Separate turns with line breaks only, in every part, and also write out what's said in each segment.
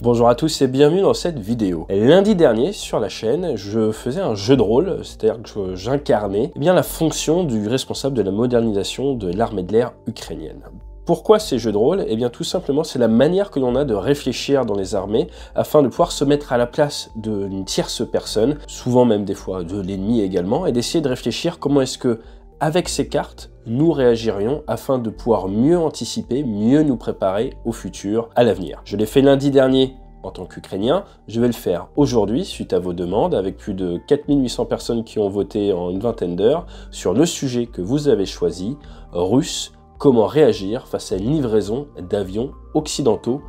Bonjour à tous et bienvenue dans cette vidéo. Lundi dernier, sur la chaîne, je faisais un jeu de rôle, c'est-à-dire que j'incarnais eh bien la fonction du responsable de la modernisation de l'armée de l'air ukrainienne. Pourquoi ces jeux de rôle Et eh bien tout simplement c'est la manière que l'on a de réfléchir dans les armées afin de pouvoir se mettre à la place d'une tierce personne, souvent même des fois de l'ennemi également, et d'essayer de réfléchir comment est-ce que avec ces cartes, nous réagirions afin de pouvoir mieux anticiper, mieux nous préparer au futur, à l'avenir. Je l'ai fait lundi dernier en tant qu'Ukrainien. Je vais le faire aujourd'hui suite à vos demandes avec plus de 4800 personnes qui ont voté en une vingtaine d'heures sur le sujet que vous avez choisi, russe, comment réagir face à une livraison d'avions occidentaux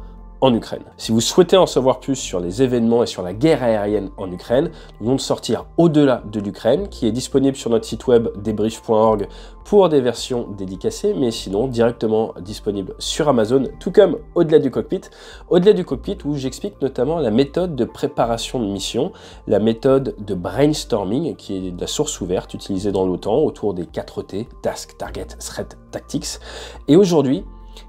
en Ukraine. Si vous souhaitez en savoir plus sur les événements et sur la guerre aérienne en Ukraine, nous venons de sortir Au-delà de l'Ukraine, qui est disponible sur notre site web débrief.org pour des versions dédicacées, mais sinon directement disponible sur Amazon, tout comme Au-delà du cockpit. Au-delà du cockpit où j'explique notamment la méthode de préparation de mission, la méthode de brainstorming, qui est la source ouverte utilisée dans l'OTAN autour des 4T, Task, Target, Threat, Tactics. Et aujourd'hui,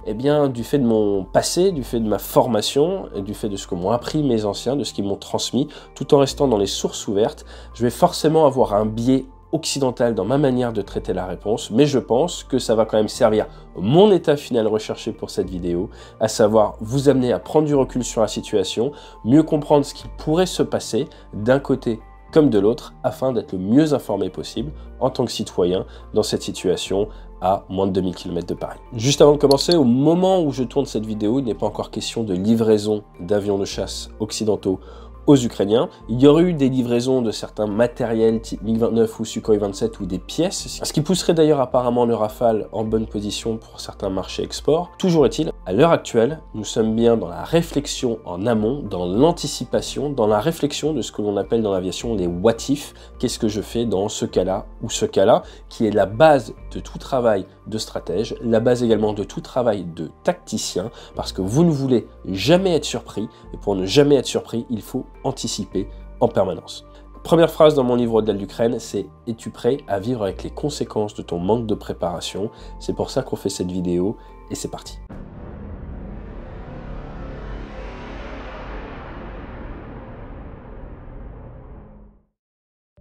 eh bien, du fait de mon passé, du fait de ma formation, du fait de ce que m'ont appris mes anciens, de ce qu'ils m'ont transmis, tout en restant dans les sources ouvertes, je vais forcément avoir un biais occidental dans ma manière de traiter la réponse, mais je pense que ça va quand même servir mon état final recherché pour cette vidéo, à savoir vous amener à prendre du recul sur la situation, mieux comprendre ce qui pourrait se passer d'un côté comme de l'autre afin d'être le mieux informé possible en tant que citoyen dans cette situation à moins de 2000 km de Paris. Juste avant de commencer, au moment où je tourne cette vidéo, il n'est pas encore question de livraison d'avions de chasse occidentaux aux Ukrainiens. Il y aurait eu des livraisons de certains matériels type MiG-29 ou Sukhoi 27 ou des pièces, ce qui pousserait d'ailleurs apparemment le Rafale en bonne position pour certains marchés export. Toujours est-il, à l'heure actuelle, nous sommes bien dans la réflexion en amont, dans l'anticipation, dans la réflexion de ce que l'on appelle dans l'aviation les what if, qu'est-ce que je fais dans ce cas-là ou ce cas-là, qui est la base de tout travail de stratège, la base également de tout travail de tacticien, parce que vous ne voulez jamais être surpris, et pour ne jamais être surpris, il faut anticiper en permanence. Première phrase dans mon livre Au-delà de c'est Es-tu prêt à vivre avec les conséquences de ton manque de préparation C'est pour ça qu'on fait cette vidéo, et c'est parti.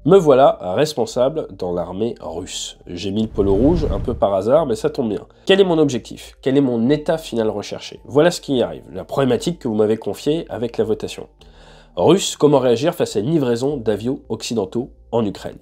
Me voilà responsable dans l'armée russe. J'ai mis le polo rouge un peu par hasard, mais ça tombe bien. Quel est mon objectif Quel est mon état final recherché Voilà ce qui y arrive, la problématique que vous m'avez confiée avec la votation. Russe, comment réagir face à une livraison d'avions occidentaux en Ukraine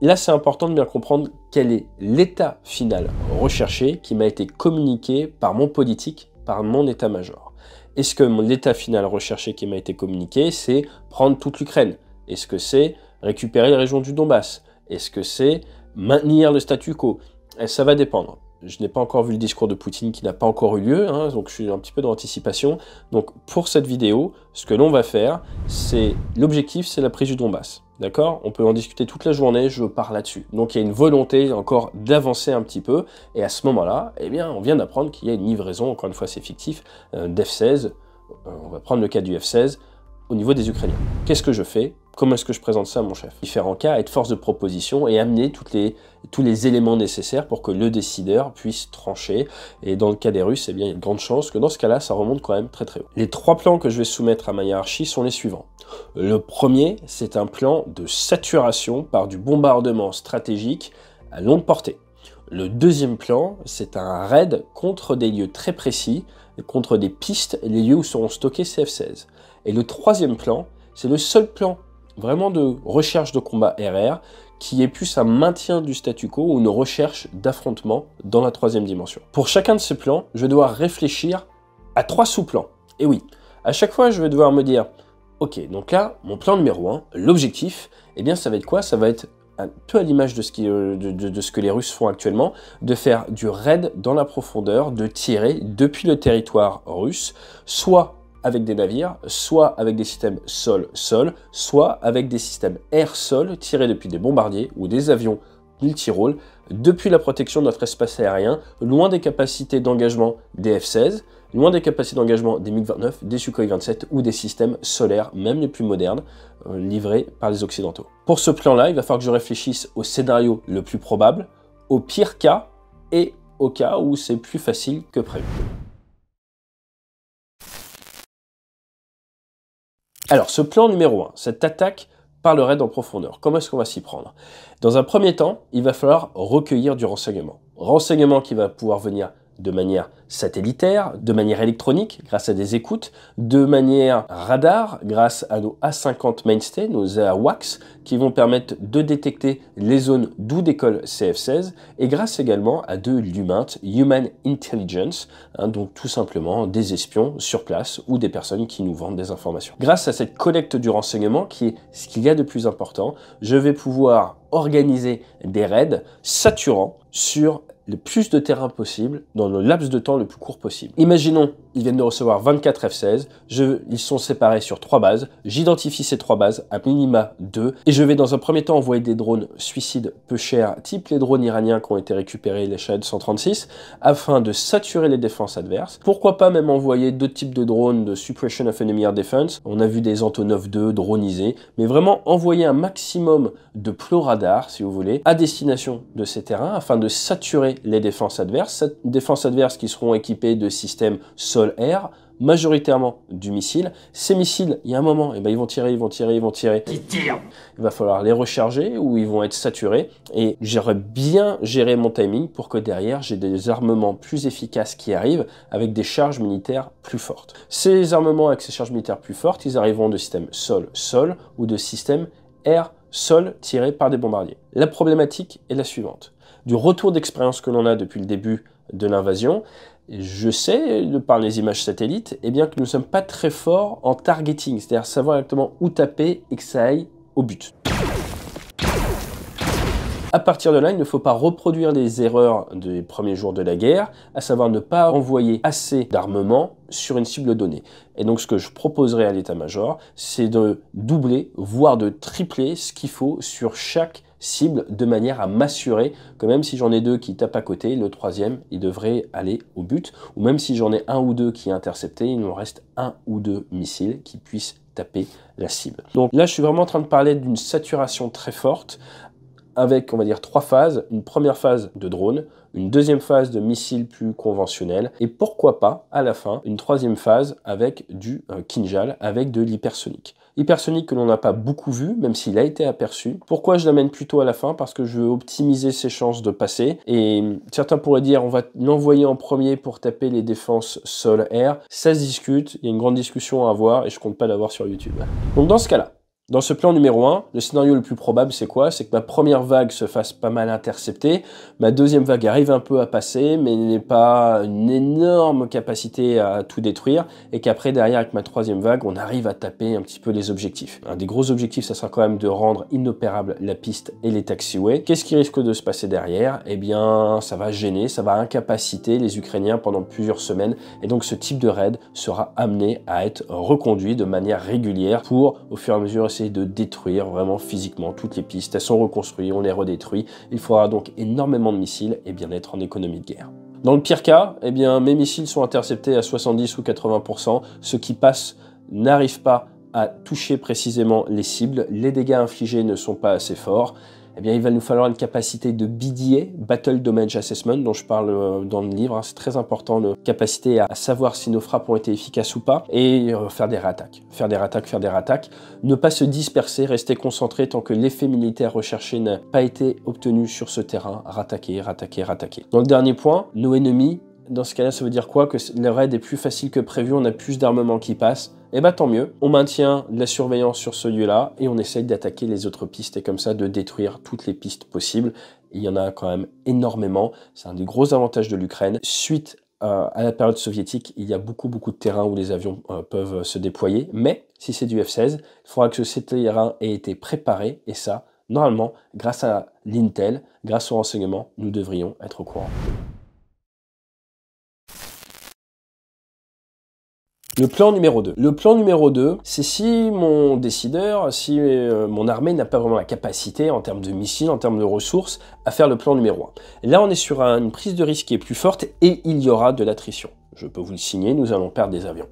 Là, c'est important de bien comprendre quel est l'état final recherché qui m'a été communiqué par mon politique, par mon état-major. Est-ce que l'état final recherché qui m'a été communiqué, c'est prendre toute l'Ukraine Est-ce que c'est récupérer les régions du Donbass Est-ce que c'est maintenir le statu quo eh, Ça va dépendre. Je n'ai pas encore vu le discours de Poutine qui n'a pas encore eu lieu, hein, donc je suis un petit peu dans l'anticipation. Donc pour cette vidéo, ce que l'on va faire, c'est l'objectif, c'est la prise du Donbass. D'accord On peut en discuter toute la journée, je pars là-dessus. Donc il y a une volonté encore d'avancer un petit peu, et à ce moment-là, eh bien, on vient d'apprendre qu'il y a une livraison, encore une fois c'est fictif, euh, d'F-16, euh, on va prendre le cas du F-16, au niveau des Ukrainiens. Qu'est-ce que je fais Comment est-ce que je présente ça à mon chef Différents cas, être force de proposition et amener toutes les, tous les éléments nécessaires pour que le décideur puisse trancher. Et dans le cas des Russes, eh bien, il y a de grandes chances que dans ce cas-là, ça remonte quand même très très haut. Les trois plans que je vais soumettre à ma hiérarchie sont les suivants. Le premier, c'est un plan de saturation par du bombardement stratégique à longue portée. Le deuxième plan, c'est un raid contre des lieux très précis, contre des pistes, les lieux où seront stockés CF-16. Et le troisième plan, c'est le seul plan vraiment de recherche de combat RR qui est plus un maintien du statu quo ou une recherche d'affrontement dans la troisième dimension. Pour chacun de ces plans, je vais devoir réfléchir à trois sous-plans. Et oui, à chaque fois, je vais devoir me dire, ok, donc là, mon plan numéro 1, l'objectif, eh bien ça va être quoi Ça va être un peu à l'image euh, de, de, ce que les Russes font actuellement, de faire du raid dans la profondeur, de tirer depuis le territoire russe, soit avec des navires, soit avec des systèmes sol-sol, soit avec des systèmes air-sol tirés depuis des bombardiers ou des avions multi-rôles depuis la protection de notre espace aérien, loin des capacités d'engagement des F-16, loin des capacités d'engagement des MiG-29, des Sukhoi 27 ou des systèmes solaires, même les plus modernes, euh, livrés par les Occidentaux. Pour ce plan-là, il va falloir que je réfléchisse au scénario le plus probable, au pire cas et au cas où c'est plus facile que prévu. Alors, ce plan numéro 1, cette attaque parlerait le en profondeur. Comment est-ce qu'on va s'y prendre Dans un premier temps, il va falloir recueillir du renseignement. Renseignement qui va pouvoir venir de manière satellitaire, de manière électronique grâce à des écoutes, de manière radar grâce à nos A50 Mainstay, nos AWACS, qui vont permettre de détecter les zones d'où décollent CF-16 et grâce également à de l'humain, Human Intelligence, hein, donc tout simplement des espions sur place ou des personnes qui nous vendent des informations. Grâce à cette collecte du renseignement, qui est ce qu'il y a de plus important, je vais pouvoir organiser des raids saturants sur plus de terrain possible dans le laps de temps le plus court possible. Imaginons ils viennent de recevoir 24 F-16, ils sont séparés sur trois bases, j'identifie ces trois bases, à minima 2, et je vais dans un premier temps envoyer des drones suicides peu chers, type les drones iraniens qui ont été récupérés, les Shahed 136, afin de saturer les défenses adverses. Pourquoi pas même envoyer d'autres types de drones de suppression of enemy air defense, on a vu des Antonov 2 dronisés, mais vraiment envoyer un maximum de plots radar, si vous voulez, à destination de ces terrains, afin de saturer les défenses adverses, défenses adverses qui seront équipées de systèmes sol air majoritairement du missile. Ces missiles, il y a un moment, et eh ben ils vont tirer, ils vont tirer, ils vont tirer. Il va falloir les recharger ou ils vont être saturés. Et j'aurais bien géré mon timing pour que derrière, j'ai des armements plus efficaces qui arrivent avec des charges militaires plus fortes. Ces armements avec ces charges militaires plus fortes, ils arriveront de système sol-sol ou de système air sol tiré par des bombardiers. La problématique est la suivante. Du retour d'expérience que l'on a depuis le début de l'invasion, je sais, de par les images satellites, eh bien que nous ne sommes pas très forts en targeting, c'est-à-dire savoir exactement où taper et que ça aille au but. À partir de là, il ne faut pas reproduire les erreurs des premiers jours de la guerre, à savoir ne pas envoyer assez d'armement sur une cible donnée. Et donc ce que je proposerai à l'état-major, c'est de doubler, voire de tripler ce qu'il faut sur chaque cible de manière à m'assurer que même si j'en ai deux qui tapent à côté, le troisième, il devrait aller au but. Ou même si j'en ai un ou deux qui est intercepté, il me reste un ou deux missiles qui puissent taper la cible. Donc là, je suis vraiment en train de parler d'une saturation très forte avec, on va dire, trois phases. Une première phase de drone, une deuxième phase de missiles plus conventionnels, et pourquoi pas, à la fin, une troisième phase avec du euh, Kinjal, avec de l'hypersonique hypersonique que l'on n'a pas beaucoup vu, même s'il a été aperçu. Pourquoi je l'amène plutôt à la fin Parce que je veux optimiser ses chances de passer. Et certains pourraient dire on va l'envoyer en premier pour taper les défenses sol-air. Ça se discute, il y a une grande discussion à avoir et je compte pas l'avoir sur YouTube. Donc dans ce cas-là, dans ce plan numéro 1, le scénario le plus probable, c'est quoi C'est que ma première vague se fasse pas mal intercepter, ma deuxième vague arrive un peu à passer, mais n'est pas une énorme capacité à tout détruire, et qu'après, derrière, avec ma troisième vague, on arrive à taper un petit peu les objectifs. Un des gros objectifs, ça sera quand même de rendre inopérable la piste et les taxiways. Qu'est-ce qui risque de se passer derrière Eh bien, ça va gêner, ça va incapaciter les Ukrainiens pendant plusieurs semaines, et donc ce type de raid sera amené à être reconduit de manière régulière pour, au fur et à mesure, essayer de détruire vraiment physiquement toutes les pistes. Elles sont reconstruites, on les redétruit. Il faudra donc énormément de missiles et bien être en économie de guerre. Dans le pire cas, eh bien, mes missiles sont interceptés à 70 ou 80%. Ceux qui passent n'arrivent pas à toucher précisément les cibles. Les dégâts infligés ne sont pas assez forts eh bien, il va nous falloir une capacité de BDA, Battle damage Assessment, dont je parle euh, dans le livre. Hein. C'est très important, de capacité à savoir si nos frappes ont été efficaces ou pas, et euh, faire des réattaques, faire des réattaques, faire des réattaques. Ne pas se disperser, rester concentré tant que l'effet militaire recherché n'a pas été obtenu sur ce terrain. Rattaquer, rattaquer, rattaquer. Dans le dernier point, nos ennemis dans ce cas-là, ça veut dire quoi Que le raid est plus facile que prévu, on a plus d'armement qui passe. Et eh bah ben, tant mieux, on maintient la surveillance sur ce lieu-là et on essaye d'attaquer les autres pistes et comme ça de détruire toutes les pistes possibles. Il y en a quand même énormément, c'est un des gros avantages de l'Ukraine. Suite euh, à la période soviétique, il y a beaucoup beaucoup de terrains où les avions euh, peuvent euh, se déployer, mais si c'est du F-16, il faudra que ce terrain ait été préparé et ça, normalement, grâce à l'Intel, grâce au renseignement, nous devrions être au courant. Le plan numéro 2. Le plan numéro 2, c'est si mon décideur, si euh, mon armée n'a pas vraiment la capacité en termes de missiles, en termes de ressources, à faire le plan numéro 1. Là, on est sur une prise de risque qui est plus forte et il y aura de l'attrition. Je peux vous le signer, nous allons perdre des avions.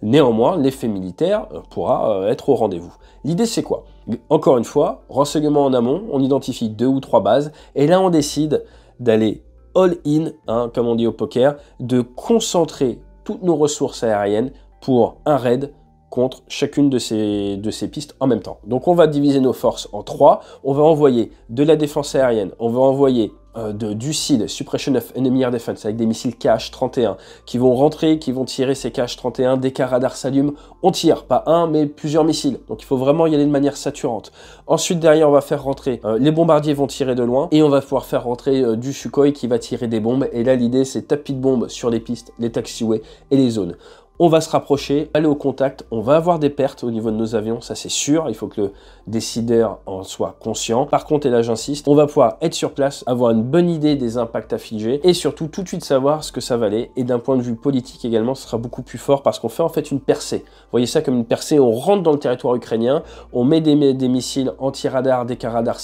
Néanmoins, l'effet militaire euh, pourra euh, être au rendez-vous. L'idée, c'est quoi Encore une fois, renseignement en amont, on identifie deux ou trois bases, et là, on décide d'aller all-in, hein, comme on dit au poker, de concentrer toutes nos ressources aériennes pour un raid contre chacune de ces, de ces pistes en même temps. Donc on va diviser nos forces en trois. On va envoyer de la défense aérienne, on va envoyer euh, de, du CID, Suppression of Enemy Air Defense, avec des missiles KH-31 qui vont rentrer, qui vont tirer ces KH-31, dès qu'un radar s'allume, on tire, pas un mais plusieurs missiles, donc il faut vraiment y aller de manière saturante. Ensuite derrière on va faire rentrer, euh, les bombardiers vont tirer de loin, et on va pouvoir faire rentrer euh, du Sukhoi qui va tirer des bombes, et là l'idée c'est tapis de bombes sur les pistes, les taxiways et les zones on va se rapprocher, aller au contact, on va avoir des pertes au niveau de nos avions, ça c'est sûr, il faut que le décideur en soit conscient. Par contre, et là j'insiste, on va pouvoir être sur place, avoir une bonne idée des impacts affligés et surtout tout de suite savoir ce que ça valait. Et d'un point de vue politique également, ce sera beaucoup plus fort parce qu'on fait en fait une percée. Vous voyez ça comme une percée, on rentre dans le territoire ukrainien, on met des, des missiles anti-radar, des qu'un radar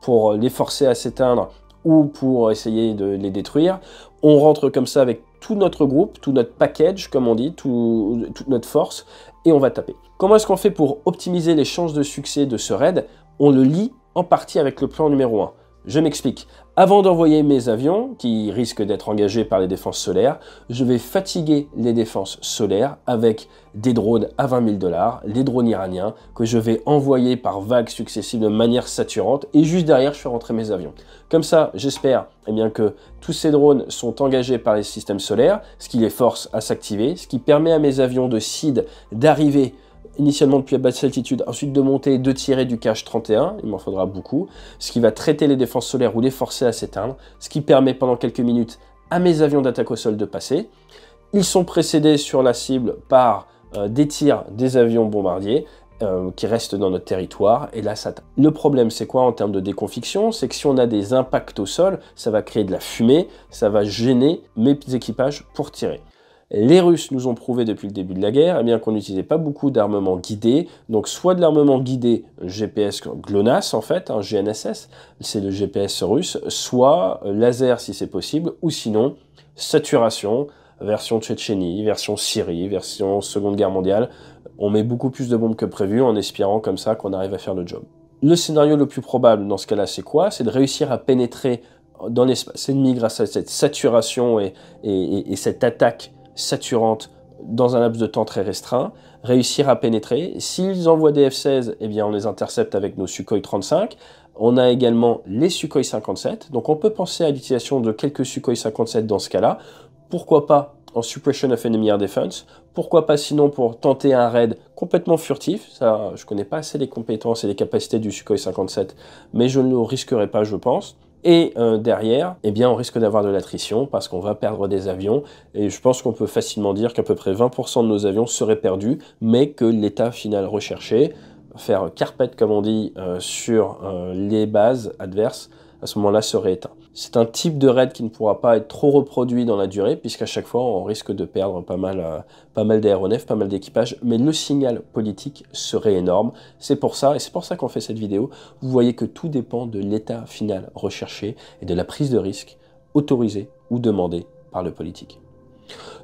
pour les forcer à s'éteindre ou pour essayer de les détruire. On rentre comme ça avec tout notre groupe, tout notre package, comme on dit, toute notre force, et on va taper. Comment est-ce qu'on fait pour optimiser les chances de succès de ce raid On le lit en partie avec le plan numéro 1. Je m'explique. Avant d'envoyer mes avions, qui risquent d'être engagés par les défenses solaires, je vais fatiguer les défenses solaires avec des drones à 20 000 dollars, les drones iraniens, que je vais envoyer par vagues successives de manière saturante, et juste derrière, je fais rentrer mes avions. Comme ça, j'espère eh bien, que tous ces drones sont engagés par les systèmes solaires, ce qui les force à s'activer, ce qui permet à mes avions de SID d'arriver initialement depuis la basse altitude, ensuite de monter et de tirer du cache 31, il m'en faudra beaucoup, ce qui va traiter les défenses solaires ou les forcer à s'éteindre, ce qui permet pendant quelques minutes à mes avions d'attaque au sol de passer. Ils sont précédés sur la cible par euh, des tirs des avions bombardiers, euh, qui restent dans notre territoire, et là ça Le problème c'est quoi en termes de déconfiction C'est que si on a des impacts au sol, ça va créer de la fumée, ça va gêner mes équipages pour tirer. Les Russes nous ont prouvé depuis le début de la guerre eh bien qu'on n'utilisait pas beaucoup d'armement guidé, donc soit de l'armement guidé GPS GLONASS en fait, hein, GNSS, c'est le GPS russe, soit laser si c'est possible, ou sinon saturation, version Tchétchénie, version Syrie, version Seconde Guerre mondiale. On met beaucoup plus de bombes que prévu en espérant comme ça qu'on arrive à faire le job. Le scénario le plus probable dans ce cas-là, c'est quoi C'est de réussir à pénétrer dans l'espace ennemi grâce à cette saturation et, et cette attaque saturante dans un laps de temps très restreint, réussir à pénétrer. S'ils envoient des F-16, eh bien on les intercepte avec nos Sukhoi 35. On a également les Sukhoi 57. Donc on peut penser à l'utilisation de quelques Sukhoi 57 dans ce cas-là. Pourquoi pas en Suppression of Enemy Air Defense Pourquoi pas sinon pour tenter un raid complètement furtif Ça, je connais pas assez les compétences et les capacités du Sukhoi 57, mais je ne le risquerai pas, je pense. Et euh, derrière, eh on risque d'avoir de l'attrition parce qu'on va perdre des avions. Et je pense qu'on peut facilement dire qu'à peu près 20% de nos avions seraient perdus, mais que l'état final recherché, faire carpet comme on dit, euh, sur euh, les bases adverses, à ce moment-là serait éteint. C'est un type de raid qui ne pourra pas être trop reproduit dans la durée, puisqu'à chaque fois, on risque de perdre pas mal, euh, pas mal d'aéronefs, pas mal d'équipages, mais le signal politique serait énorme. C'est pour ça, et c'est pour ça qu'on fait cette vidéo. Vous voyez que tout dépend de l'état final recherché et de la prise de risque autorisée ou demandée par le politique.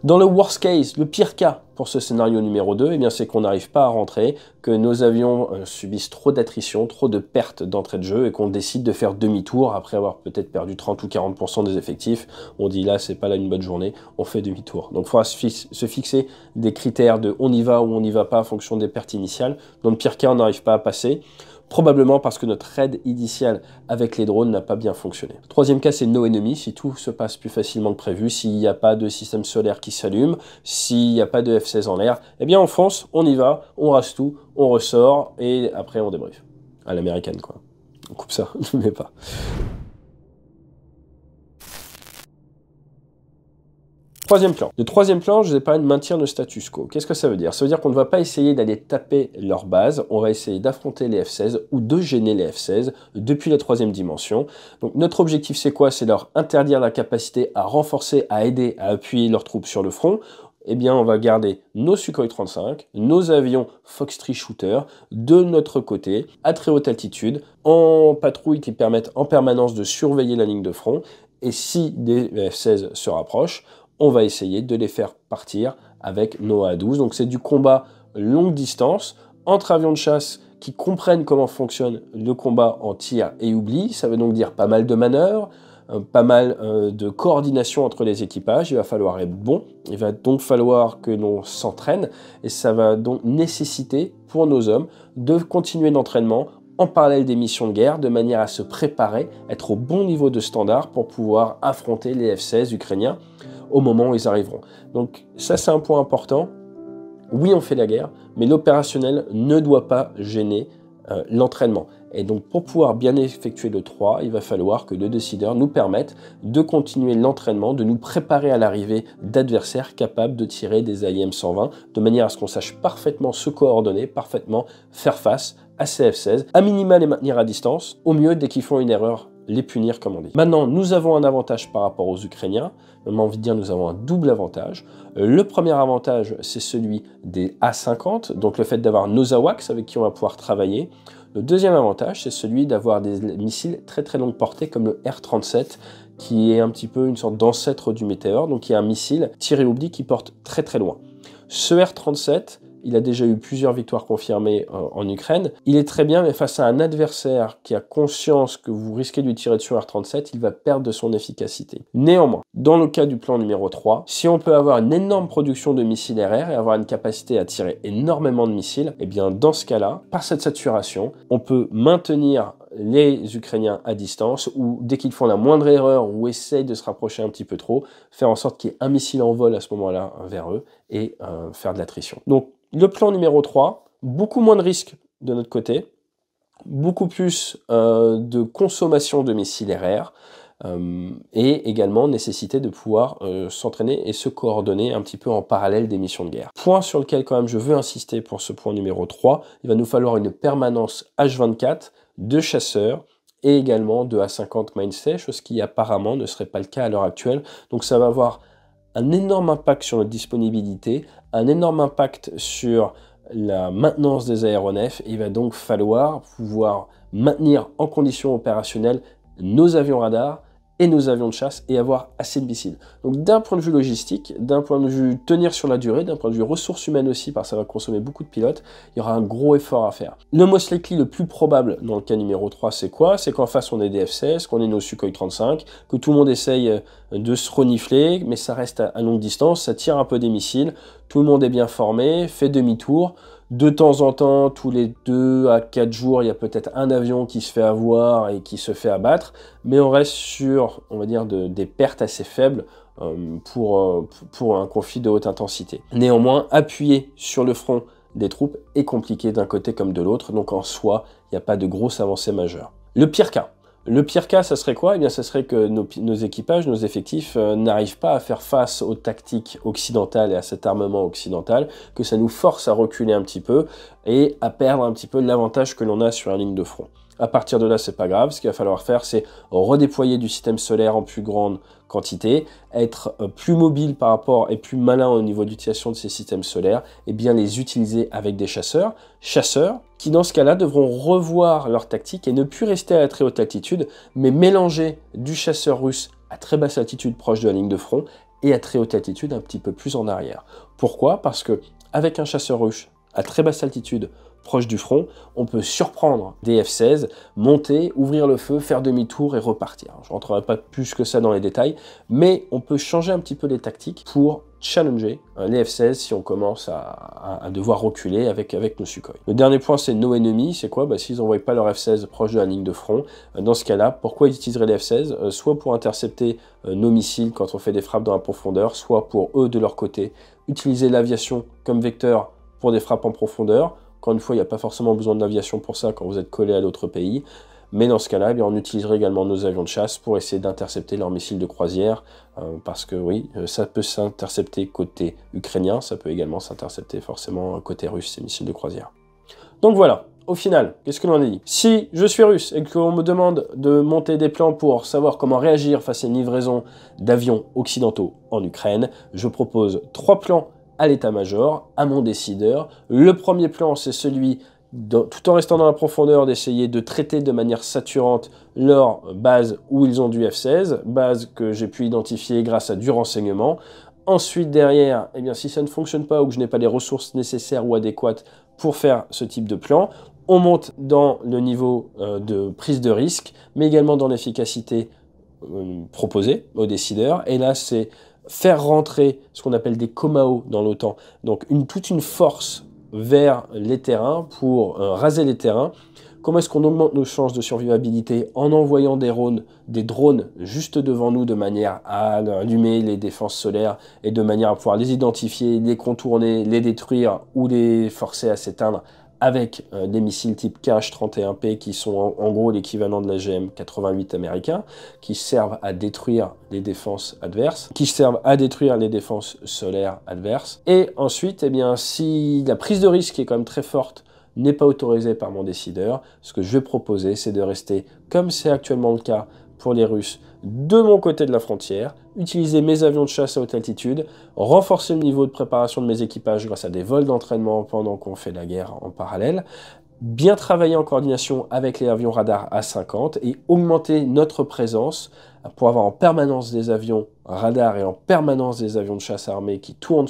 Dans le worst case, le pire cas pour ce scénario numéro 2, eh bien c'est qu'on n'arrive pas à rentrer, que nos avions euh, subissent trop d'attrition, trop de pertes d'entrée de jeu et qu'on décide de faire demi-tour après avoir peut-être perdu 30 ou 40% des effectifs. On dit là, c'est pas là une bonne journée, on fait demi-tour. Donc il faudra se fixer des critères de on y va ou on n'y va pas en fonction des pertes initiales. Dans le pire cas, on n'arrive pas à passer probablement parce que notre raid initiale avec les drones n'a pas bien fonctionné. Troisième cas, c'est no enemy. Si tout se passe plus facilement que prévu, s'il n'y a pas de système solaire qui s'allume, s'il n'y a pas de F-16 en l'air, eh bien on fonce, on y va, on rase tout, on ressort et après on débriefe. À l'américaine quoi. On coupe ça, n'oubliez pas. Troisième plan. Le troisième plan, je vous ai parlé de maintenir le status quo. Qu'est-ce que ça veut dire Ça veut dire qu'on ne va pas essayer d'aller taper leur base, on va essayer d'affronter les F-16 ou de gêner les F-16 depuis la troisième dimension. Donc notre objectif, c'est quoi C'est leur interdire la capacité à renforcer, à aider, à appuyer leurs troupes sur le front eh bien, on va garder nos Sukhoi 35, nos avions fox Shooter de notre côté, à très haute altitude, en patrouille qui permettent en permanence de surveiller la ligne de front. Et si des F-16 se rapprochent, on va essayer de les faire partir avec nos A12. Donc c'est du combat longue distance entre avions de chasse qui comprennent comment fonctionne le combat en tir et oubli. Ça veut donc dire pas mal de manœuvres, euh, pas mal euh, de coordination entre les équipages. Il va falloir être bon. Il va donc falloir que l'on s'entraîne. Et ça va donc nécessiter pour nos hommes de continuer l'entraînement en parallèle des missions de guerre de manière à se préparer, être au bon niveau de standard pour pouvoir affronter les F-16 ukrainiens au moment où ils arriveront. Donc ça c'est un point important. Oui, on fait la guerre, mais l'opérationnel ne doit pas gêner euh, l'entraînement. Et donc pour pouvoir bien effectuer le 3, il va falloir que le décideur nous permette de continuer l'entraînement, de nous préparer à l'arrivée d'adversaires capables de tirer des AIM 120, de manière à ce qu'on sache parfaitement se coordonner, parfaitement faire face à CF-16, à minima les maintenir à distance, au mieux dès qu'ils font une erreur les punir comme on dit. Maintenant, nous avons un avantage par rapport aux Ukrainiens, même envie de dire nous avons un double avantage. Euh, le premier avantage, c'est celui des A50, donc le fait d'avoir nos AWACS avec qui on va pouvoir travailler. Le deuxième avantage, c'est celui d'avoir des missiles très très longue portée comme le R-37, qui est un petit peu une sorte d'ancêtre du météore, donc il y a un missile tiré oubli qui porte très très loin. Ce R-37, il a déjà eu plusieurs victoires confirmées euh, en Ukraine. Il est très bien, mais face à un adversaire qui a conscience que vous risquez de lui tirer dessus R37, il va perdre de son efficacité. Néanmoins, dans le cas du plan numéro 3, si on peut avoir une énorme production de missiles RR et avoir une capacité à tirer énormément de missiles, eh bien dans ce cas-là, par cette saturation, on peut maintenir les Ukrainiens à distance ou dès qu'ils font la moindre erreur ou essayent de se rapprocher un petit peu trop, faire en sorte qu'il y ait un missile en vol à ce moment-là euh, vers eux et euh, faire de l'attrition. Donc le plan numéro 3, beaucoup moins de risques de notre côté, beaucoup plus euh, de consommation de missiles euh, et également nécessité de pouvoir euh, s'entraîner et se coordonner un petit peu en parallèle des missions de guerre. Point sur lequel quand même je veux insister pour ce point numéro 3, il va nous falloir une permanence H24 de chasseurs et également de A50 mindset, chose qui apparemment ne serait pas le cas à l'heure actuelle. Donc ça va avoir un énorme impact sur notre disponibilité, un énorme impact sur la maintenance des aéronefs. il va donc falloir pouvoir maintenir en condition opérationnelle nos avions radars, et nos avions de chasse et avoir assez de missiles. Donc d'un point de vue logistique, d'un point de vue tenir sur la durée, d'un point de vue ressources humaines aussi, parce que ça va consommer beaucoup de pilotes, il y aura un gros effort à faire. Le most likely le plus probable dans le cas numéro 3, c'est quoi C'est qu'en face on est des F-16, qu'on est nos Sukhoi 35, que tout le monde essaye euh, de se renifler, mais ça reste à longue distance, ça tire un peu des missiles, tout le monde est bien formé, fait demi-tour, de temps en temps, tous les 2 à 4 jours, il y a peut-être un avion qui se fait avoir et qui se fait abattre, mais on reste sur, on va dire, des pertes assez faibles euh, pour, euh, pour un conflit de haute intensité. Néanmoins, appuyer sur le front des troupes est compliqué d'un côté comme de l'autre, donc en soi, il n'y a pas de grosse avancée majeure. Le pire cas, le pire cas, ça serait quoi Eh bien, ça serait que nos, équipages, nos effectifs euh, n'arrivent pas à faire face aux tactiques occidentales et à cet armement occidental, que ça nous force à reculer un petit peu et à perdre un petit peu l'avantage que l'on a sur la ligne de front. À partir de là, c'est pas grave. Ce qu'il va falloir faire, c'est redéployer du système solaire en plus grande quantité, être euh, plus mobile par rapport et plus malin au niveau d'utilisation de ces systèmes solaires, et bien les utiliser avec des chasseurs, chasseurs qui dans ce cas-là devront revoir leur tactique et ne plus rester à très haute altitude, mais mélanger du chasseur russe à très basse altitude proche de la ligne de front et à très haute altitude un petit peu plus en arrière. Pourquoi Parce que avec un chasseur russe à très basse altitude proche du front, on peut surprendre des F-16, monter, ouvrir le feu, faire demi-tour et repartir. Je ne rentrerai pas plus que ça dans les détails, mais on peut changer un petit peu les tactiques pour challenger les hein, F-16 si on commence à, devoir reculer avec, nos Sukhoi. Le dernier point, c'est nos ennemis. C'est quoi bah, S'ils n'envoient pas leur F-16 proche de la ligne de front, euh, dans ce cas-là, pourquoi ils utiliseraient les F-16 euh, Soit pour intercepter euh, nos missiles quand on fait des frappes dans la profondeur, soit pour eux, de leur côté, utiliser l'aviation comme vecteur pour des frappes en profondeur, encore une fois, il n'y a pas forcément besoin d'aviation pour ça quand vous êtes collé à d'autres pays. Mais dans ce cas-là, eh on utiliserait également nos avions de chasse pour essayer d'intercepter leurs missiles de croisière, euh, parce que oui, euh, ça peut s'intercepter côté ukrainien, ça peut également s'intercepter forcément euh, côté russe, ces missiles de croisière. Donc voilà, au final, qu'est-ce que l'on a dit Si je suis russe et qu'on me demande de monter des plans pour savoir comment réagir face à une livraison d'avions occidentaux en Ukraine, je propose trois plans à l'état-major, à mon décideur. Le premier plan, c'est celui, tout en restant dans la profondeur, d'essayer de traiter de manière saturante leur base où ils ont du F-16, base que j'ai pu identifier grâce à du renseignement. Ensuite, derrière, eh bien, si ça ne fonctionne pas ou que je n'ai pas les ressources nécessaires ou adéquates pour faire ce type de plan, on monte dans le niveau euh, de prise de risque, mais également dans l'efficacité euh, proposée au décideur. Et là, c'est faire rentrer ce qu'on appelle des comaos dans l'OTAN, donc toute une force vers les terrains pour euh, raser les terrains. Comment est-ce qu'on augmente nos chances de survivabilité en envoyant des drones, des drones juste devant nous de manière à allumer les défenses solaires et de manière à pouvoir les identifier, les contourner, les détruire ou les forcer à s'éteindre avec euh, des missiles type KH-31P qui sont en, gros l'équivalent de la GM-88 américain, qui servent à détruire les défenses adverses, qui servent à détruire les défenses solaires adverses. Et ensuite, eh bien, si la prise de risque est quand même très forte n'est pas autorisée par mon décideur, ce que je vais proposer, c'est de rester comme c'est actuellement le cas pour les Russes de mon côté de la frontière, utiliser mes avions de chasse à haute altitude, renforcer le niveau de préparation de mes équipages grâce à des vols d'entraînement pendant qu'on fait la guerre en parallèle, bien travailler en coordination avec les avions radars A50 et augmenter notre présence pour avoir en permanence des avions radars et en permanence des avions de chasse armés qui tournent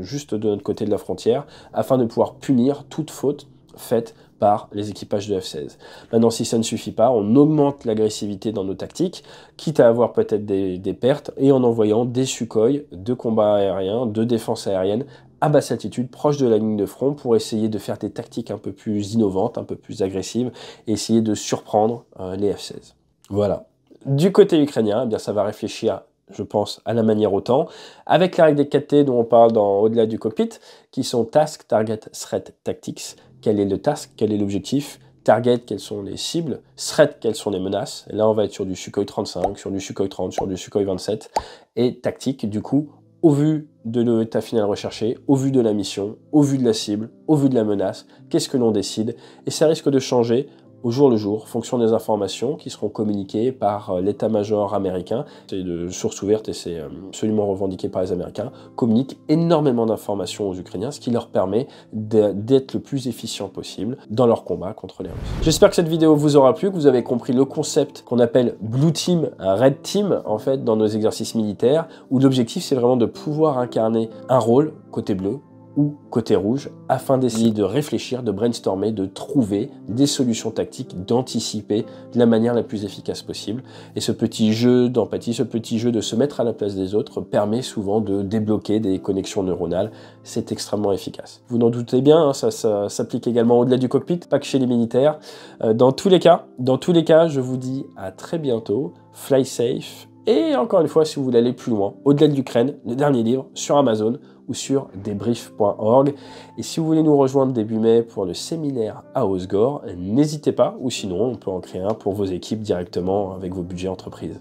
juste de notre côté de la frontière afin de pouvoir punir toute faute faite par les équipages de F-16. Maintenant, si ça ne suffit pas, on augmente l'agressivité dans nos tactiques, quitte à avoir peut-être des, pertes, et en envoyant des Sukhoi de combat aérien, de défense aérienne à basse altitude, proche de la ligne de front, pour essayer de faire des tactiques un peu plus innovantes, un peu plus agressives, et essayer de surprendre euh, les F-16. Voilà. Du côté ukrainien, eh bien, ça va réfléchir je pense, à la manière autant, avec la règle des 4T dont on parle Au-delà du cockpit, qui sont Task, Target, Threat, Tactics, quel est le task, quel est l'objectif, target, quelles sont les cibles, threat, quelles sont les menaces. Et là, on va être sur du Sukhoi 35, sur du Sukhoi 30, sur du Sukhoi 27. Et tactique, du coup, au vu de l'état final recherché, au vu de la mission, au vu de la cible, au vu de la menace, qu'est-ce que l'on décide Et ça risque de changer au jour le jour, fonction des informations qui seront communiquées par euh, l'état-major américain, c'est de source ouverte et c'est euh, absolument revendiqué par les Américains, communique énormément d'informations aux Ukrainiens, ce qui leur permet d'être le plus efficient possible dans leur combat contre les Russes. J'espère que cette vidéo vous aura plu, que vous avez compris le concept qu'on appelle Blue Team, Red Team, en fait, dans nos exercices militaires, où l'objectif, c'est vraiment de pouvoir incarner un rôle côté bleu, ou côté rouge, afin d'essayer de réfléchir, de brainstormer, de trouver des solutions tactiques, d'anticiper de la manière la plus efficace possible. Et ce petit jeu d'empathie, ce petit jeu de se mettre à la place des autres permet souvent de débloquer des connexions neuronales. C'est extrêmement efficace. Vous n'en doutez bien, hein, ça, ça s'applique également au-delà du cockpit, pas que chez les militaires. Euh, dans tous les cas, dans tous les cas, je vous dis à très bientôt. Fly safe. Et encore une fois, si vous voulez aller plus loin, au-delà de l'Ukraine, le dernier livre sur Amazon, ou sur débrief.org. Et si vous voulez nous rejoindre début mai pour le séminaire à Osgore, n'hésitez pas, ou sinon on peut en créer un pour vos équipes directement avec vos budgets entreprises.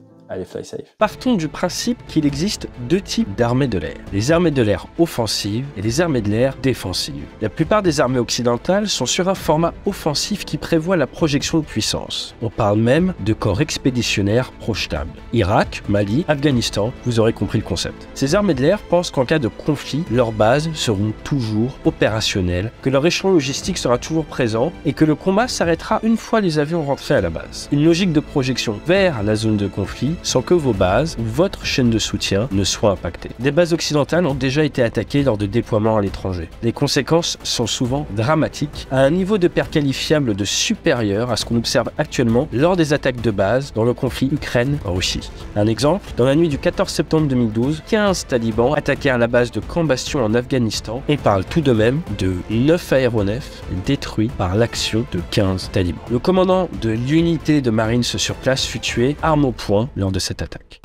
Partons du principe qu'il existe deux types d'armées de l'air. Les armées de l'air offensives et les armées de l'air défensives. La plupart des armées occidentales sont sur un format offensif qui prévoit la projection de puissance. On parle même de corps expéditionnaires projetables. Irak, Mali, Afghanistan, vous aurez compris le concept. Ces armées de l'air pensent qu'en cas de conflit, leurs bases seront toujours opérationnelles, que leur échelon logistique sera toujours présent et que le combat s'arrêtera une fois les avions rentrés à la base. Une logique de projection vers la zone de conflit sans que vos bases ou votre chaîne de soutien ne soient impactées. Des bases occidentales ont déjà été attaquées lors de déploiements à l'étranger. Les conséquences sont souvent dramatiques, à un niveau de perte qualifiable de supérieur à ce qu'on observe actuellement lors des attaques de base dans le conflit Ukraine-Russie. Un exemple, dans la nuit du 14 septembre 2012, 15 talibans attaquèrent la base de Camp Bastion en Afghanistan et parlent tout de même de 9 aéronefs détruits par l'action de 15 talibans. Le commandant de l'unité de marines sur place fut tué, arme au poing, de cette attaque.